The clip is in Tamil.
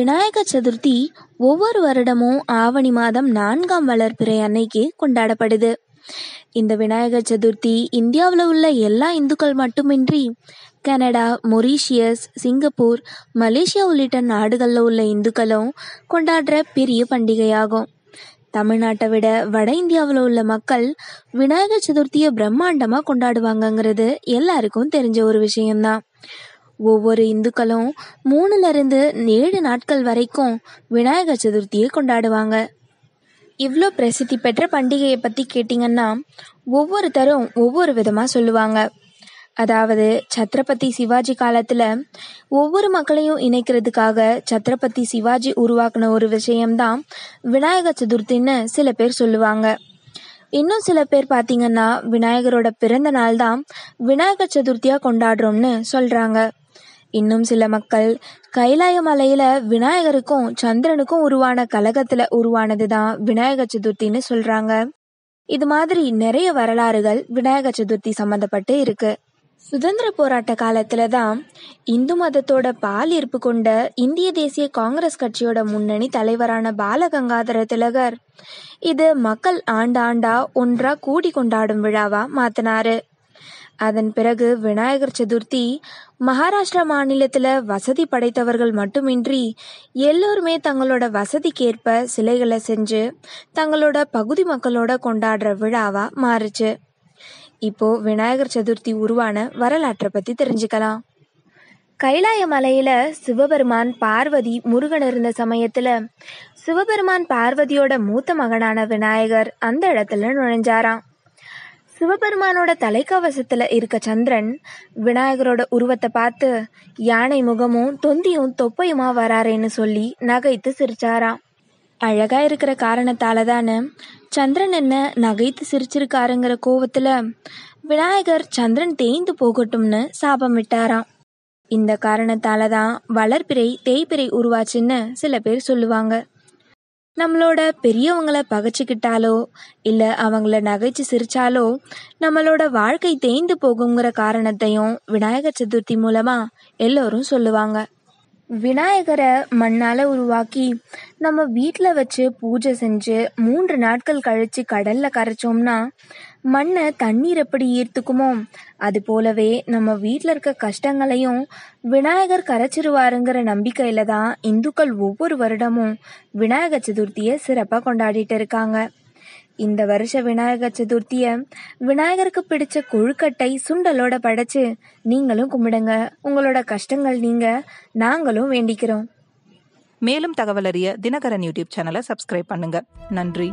விநாயக சதுர்த்தி ஒவ்வொரு வருடமும் ஆவணி மாதம் நான்காம் வளர்பிறை அன்னைக்கு கொண்டாடப்படுது இந்த விநாயகர் சதுர்த்தி இந்தியாவில் உள்ள எல்லா இந்துக்கள் மட்டுமின்றி கனடா மொரீஷியஸ் சிங்கப்பூர் மலேசியா உள்ளிட்ட நாடுகளில் உள்ள இந்துக்களும் கொண்டாடுற பெரிய பண்டிகையாகும் தமிழ்நாட்டை விட வட இந்தியாவில் உள்ள மக்கள் விநாயகர் சதுர்த்தியை பிரம்மாண்டமாக கொண்டாடுவாங்கங்கிறது எல்லாருக்கும் தெரிஞ்ச ஒரு விஷயம்தான் ஒவ்வொரு இந்துக்களும் மூணுலேருந்து ஏழு நாட்கள் வரைக்கும் விநாயகர் சதுர்த்தியை கொண்டாடுவாங்க இவ்வளோ பிரசித்தி பெற்ற பண்டிகையை பற்றி கேட்டிங்கன்னா ஒவ்வொருத்தரும் ஒவ்வொரு விதமாக சொல்லுவாங்க அதாவது சத்ரபதி சிவாஜி காலத்தில் ஒவ்வொரு மக்களையும் இணைக்கிறதுக்காக சத்ரபதி சிவாஜி உருவாக்கின ஒரு விஷயம்தான் விநாயகர் சதுர்த்தின்னு சில பேர் சொல்லுவாங்க இன்னும் சில பேர் பார்த்தீங்கன்னா விநாயகரோட பிறந்த நாள் தான் விநாயகர் சதுர்த்தியாக கொண்டாடுறோம்னு சொல்கிறாங்க இன்னும் சில மக்கள் கைலாய மலையில விநாயகருக்கும் சந்திரனுக்கும் உருவான கலகத்துல உருவானதுதான் விநாயகர் சதுர்த்தின்னு சொல்றாங்க இது மாதிரி நிறைய வரலாறுகள் விநாயகர் சதுர்த்தி சம்மந்தப்பட்டு இருக்கு சுதந்திர போராட்ட காலத்துலதான் தான் இந்து மதத்தோட பால் இருப்பு கொண்ட இந்திய தேசிய காங்கிரஸ் கட்சியோட முன்னணி தலைவரான பாலகங்காதர திலகர் இது மக்கள் ஆண்டாண்டா ஒன்றா கூடி கொண்டாடும் விழாவா மாத்தினாரு அதன் பிறகு விநாயகர் சதுர்த்தி மகாராஷ்டிரா மாநிலத்தில் வசதி படைத்தவர்கள் மட்டுமின்றி எல்லோருமே தங்களோட வசதிக்கேற்ப சிலைகளை செஞ்சு தங்களோட பகுதி மக்களோட கொண்டாடுற விழாவா மாறுச்சு இப்போ விநாயகர் சதுர்த்தி உருவான வரலாற்றை பத்தி தெரிஞ்சுக்கலாம் கைலாய மலையில சிவபெருமான் பார்வதி முருகன் இருந்த சமயத்துல சிவபெருமான் பார்வதியோட மூத்த மகனான விநாயகர் அந்த இடத்துல நுழைஞ்சாராம் சிவபெருமானோட தலைக்கவசத்துல இருக்க சந்திரன் விநாயகரோட உருவத்தை பார்த்து யானை முகமும் தொந்தியும் தொப்பையுமா வராறேன்னு சொல்லி நகைத்து சிரிச்சாராம் அழகா இருக்கிற காரணத்தால தானே சந்திரன் என்ன நகைத்து சிரிச்சிருக்காருங்கிற கோவத்துல விநாயகர் சந்திரன் தேய்ந்து போகட்டும்னு சாபம் விட்டாராம் இந்த காரணத்தாலதான் தான் வளர்பிறை தேய்பிறை உருவாச்சுன்னு சில பேர் சொல்லுவாங்க நம்மளோட பெரியவங்களை பகைச்சிக்கிட்டாலோ இல்லை அவங்கள நகைச்சு சிரிச்சாலோ நம்மளோட வாழ்க்கை தேய்ந்து போகுங்கிற காரணத்தையும் விநாயகர் சதுர்த்தி மூலமாக எல்லோரும் சொல்லுவாங்க விநாயகரை மண்ணால் உருவாக்கி நம்ம வீட்டில் வச்சு பூஜை செஞ்சு மூன்று நாட்கள் கழித்து கடலில் கரைச்சோம்னா மண்ணை தண்ணீர் எப்படி ஈர்த்துக்குமோ அது போலவே நம்ம வீட்டில் இருக்க கஷ்டங்களையும் விநாயகர் கரைச்சிருவாருங்கிற நம்பிக்கையில் தான் இந்துக்கள் ஒவ்வொரு வருடமும் விநாயகர் சதுர்த்தியை சிறப்பாக கொண்டாடிட்டு இருக்காங்க இந்த வருஷ விநாயகர் சதுர்த்திய விநாயகருக்கு பிடிச்ச கொழுக்கட்டை சுண்டலோட படைச்சு நீங்களும் கும்பிடுங்க உங்களோட கஷ்டங்கள் நீங்க நாங்களும் வேண்டிக்கிறோம் மேலும் தகவல் அறிய தினகரன் யூடியூப் சேனலை சப்ஸ்கிரைப் பண்ணுங்க நன்றி